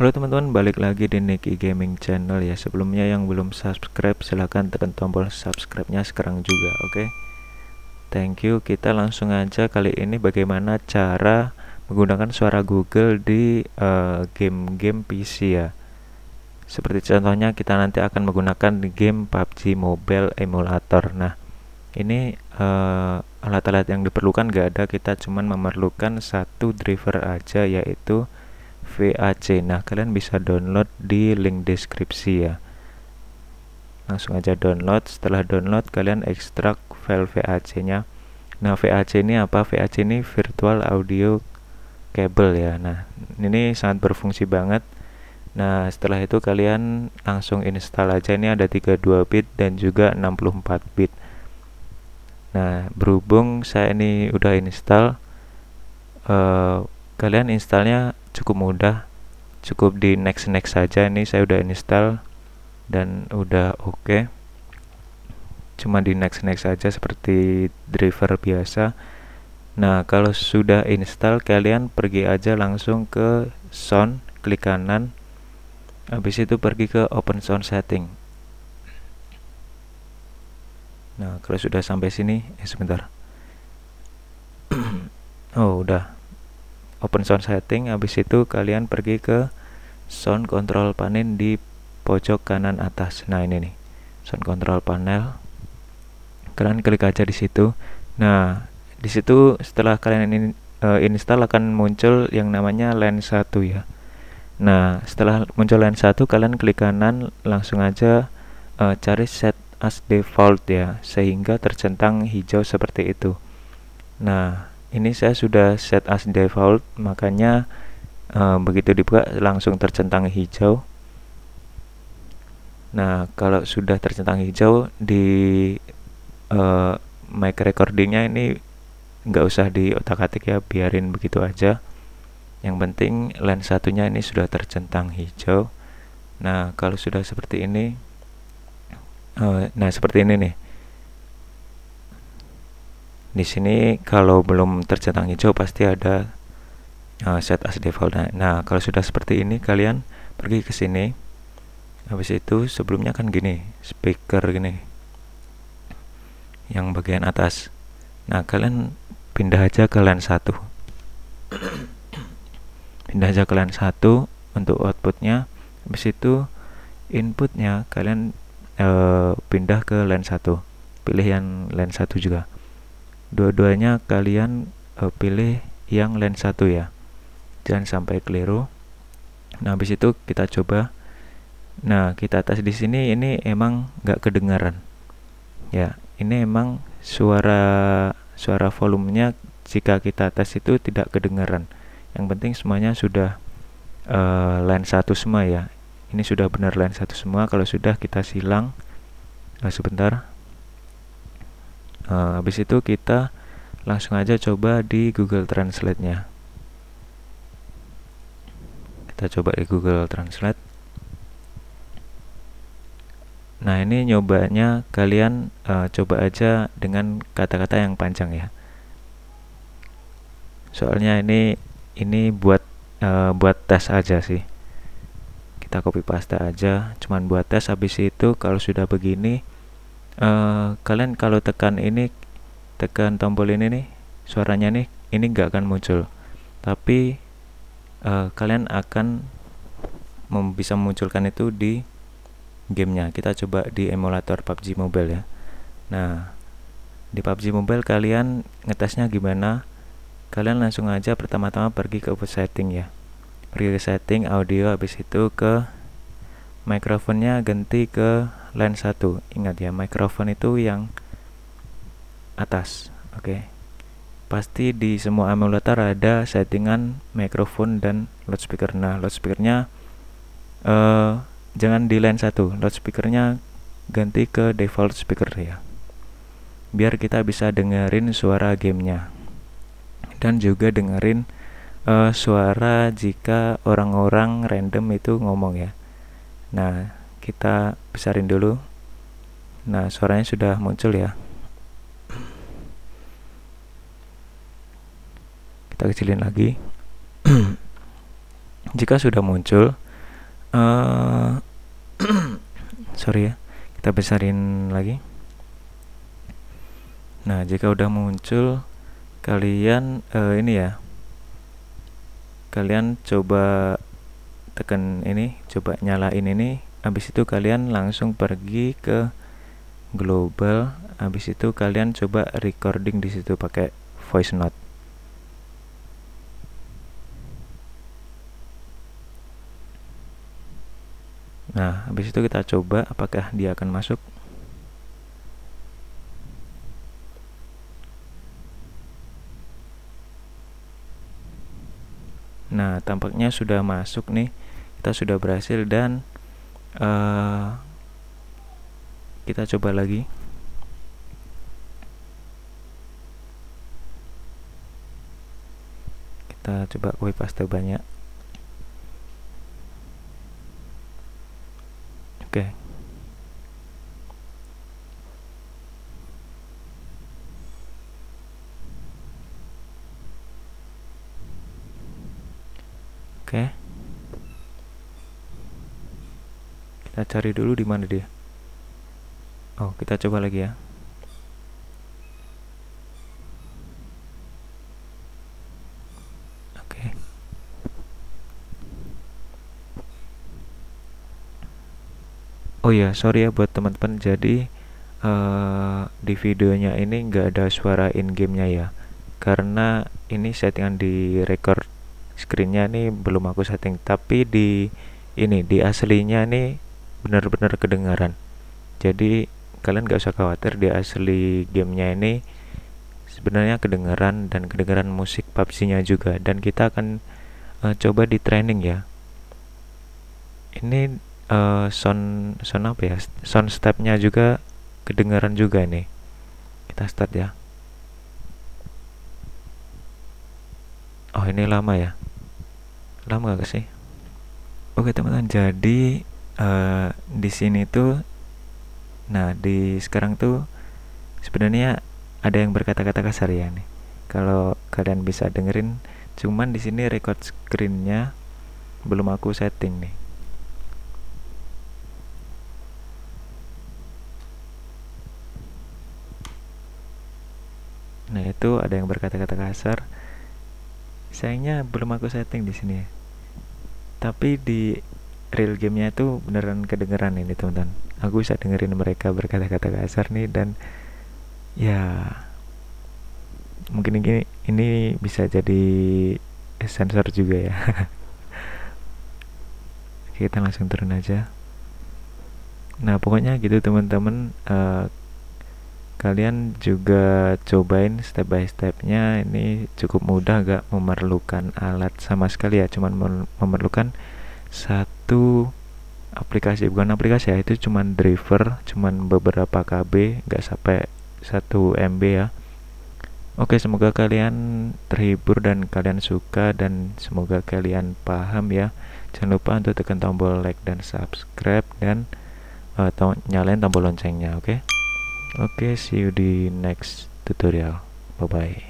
Halo teman-teman, balik lagi di Nicky Gaming Channel ya. Sebelumnya yang belum subscribe silahkan tekan tombol subscribe-nya sekarang juga, oke? Okay? Thank you. Kita langsung aja kali ini bagaimana cara menggunakan suara Google di eh, game-game uh, PC ya. Seperti contohnya kita nanti akan menggunakan game PUBG Mobile emulator. Nah, ini alat eh, alat-alat yang diperlukan gak ada kita cuman memerlukan satu driver aja yaitu VAC. Nah, kalian bisa download di link deskripsi ya. Langsung aja download. Setelah download, kalian ekstrak file VAC-nya. Nah, VAC ini apa? VAC ini virtual audio cable ya. Nah, ini sangat berfungsi banget. Nah, setelah itu kalian langsung install aja. Ini ada 32 bit dan juga 64 bit. Nah, berhubung saya ini udah install uh, kalian installnya cukup mudah cukup di next next saja ini saya udah install dan udah oke okay. cuma di next next saja seperti driver biasa nah kalau sudah install kalian pergi aja langsung ke sound klik kanan habis itu pergi ke open sound setting nah kalau sudah sampai sini eh sebentar oh udah open sound setting habis itu kalian pergi ke sound control panel di pojok kanan atas nah ini nih sound control panel kalian klik aja di situ nah di situ setelah kalian ini uh, install akan muncul yang namanya lens 1 ya nah setelah muncul lens 1 kalian klik kanan langsung aja uh, cari set as default ya sehingga tercentang hijau seperti itu nah ini saya sudah set as default makanya e, begitu dibuka langsung tercentang hijau nah kalau sudah tercentang hijau di e, mic recordingnya ini nggak usah di otak atik ya biarin begitu aja yang penting lens satunya ini sudah tercentang hijau nah kalau sudah seperti ini e, nah seperti ini nih di sini kalau belum tercentang hijau pasti ada uh, set as default nah, nah kalau sudah seperti ini kalian pergi ke sini habis itu sebelumnya kan gini speaker gini yang bagian atas nah kalian pindah aja ke line 1 pindah aja ke line 1 untuk outputnya habis itu inputnya kalian uh, pindah ke line 1 pilih yang line 1 juga dua-duanya kalian uh, pilih yang lens satu ya jangan sampai keliru nah habis itu kita coba nah kita tes di sini ini emang nggak kedengaran ya ini emang suara suara volumenya jika kita tes itu tidak kedengaran yang penting semuanya sudah uh, e, lens satu semua ya ini sudah benar lens satu semua kalau sudah kita silang nah, sebentar uh, habis itu kita langsung aja coba di Google Translate nya kita coba di Google Translate Nah ini nyobanya kalian uh, coba aja dengan kata-kata yang panjang ya. Soalnya ini ini buat uh, buat tes aja sih. Kita copy paste aja, cuman buat tes. Habis itu kalau sudah begini, Eh, kalian kalau tekan ini tekan tombol ini nih suaranya nih ini nggak akan muncul tapi uh, kalian akan bisa memunculkan itu di gamenya kita coba di emulator PUBG Mobile ya nah di PUBG Mobile kalian ngetesnya gimana kalian langsung aja pertama-tama pergi ke setting ya pergi ke setting audio habis itu ke mikrofonnya ganti ke lens 1 ingat ya mikrofon itu yang atas oke okay. pasti di semua emulator ada settingan mikrofon dan loudspeaker nah loudspeakernya uh, eh, jangan di lens 1 loudspeakernya ganti ke default speaker ya biar kita bisa dengerin suara gamenya dan juga dengerin uh, suara jika orang-orang random itu ngomong ya nah kita besarin dulu nah suaranya sudah muncul ya kita kecilin lagi jika sudah muncul uh, sorry ya kita besarin lagi nah jika udah muncul kalian uh, ini ya kalian coba tekan ini coba nyalain ini habis itu kalian langsung pergi ke global habis itu kalian coba recording di situ pakai voice note Nah, habis itu kita coba apakah dia akan masuk. Nah, tampaknya sudah masuk nih. Kita sudah berhasil dan Eh, kita coba lagi kita coba kue pasta banyak oke okay. Oke. Okay. kita cari dulu di mana dia oh kita coba lagi ya oke oh ya sorry ya buat teman-teman jadi uh, di videonya ini nggak ada suara in game-nya ya karena ini settingan di record screennya nih belum aku setting tapi di ini di aslinya nih benar-benar kedengaran jadi kalian gak usah khawatir di asli gamenya ini sebenarnya kedengaran dan kedengaran musik PUBG-nya juga dan kita akan uh, coba di training ya ini uh, sound sound apa ya sound stepnya juga kedengaran juga ini. kita start ya oh ini lama ya lama gak sih oke teman-teman jadi Eh, di sini tuh nah di sekarang tuh sebenarnya ada yang berkata-kata kasar ya nih kalau kalian bisa dengerin cuman di sini record screennya belum aku setting nih Nah itu ada yang berkata-kata kasar. Sayangnya belum aku setting di sini. Tapi di real gamenya itu beneran kedengeran ini teman-teman aku bisa dengerin mereka berkata-kata kasar nih dan ya mungkin ini ini bisa jadi sensor juga ya kita langsung turun aja nah pokoknya gitu teman-teman uh, kalian juga cobain step by stepnya ini cukup mudah gak memerlukan alat sama sekali ya cuman memerlukan satu aplikasi bukan aplikasi ya itu cuman driver cuman beberapa KB nggak sampai 1 MB ya Oke semoga kalian terhibur dan kalian suka dan semoga kalian paham ya jangan lupa untuk tekan tombol like dan subscribe dan uh, eh, to nyalain tombol loncengnya oke okay? oke okay, see you di next tutorial bye bye